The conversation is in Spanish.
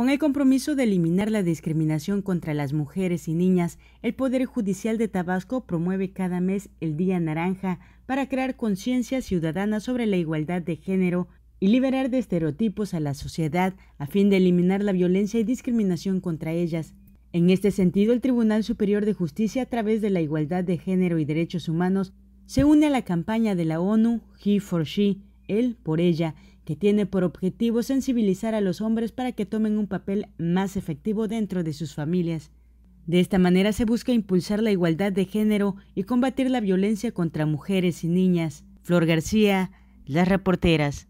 Con el compromiso de eliminar la discriminación contra las mujeres y niñas, el Poder Judicial de Tabasco promueve cada mes el Día Naranja para crear conciencia ciudadana sobre la igualdad de género y liberar de estereotipos a la sociedad a fin de eliminar la violencia y discriminación contra ellas. En este sentido, el Tribunal Superior de Justicia, a través de la Igualdad de Género y Derechos Humanos, se une a la campaña de la ONU He for She, él por ella, que tiene por objetivo sensibilizar a los hombres para que tomen un papel más efectivo dentro de sus familias. De esta manera se busca impulsar la igualdad de género y combatir la violencia contra mujeres y niñas. Flor García, Las Reporteras.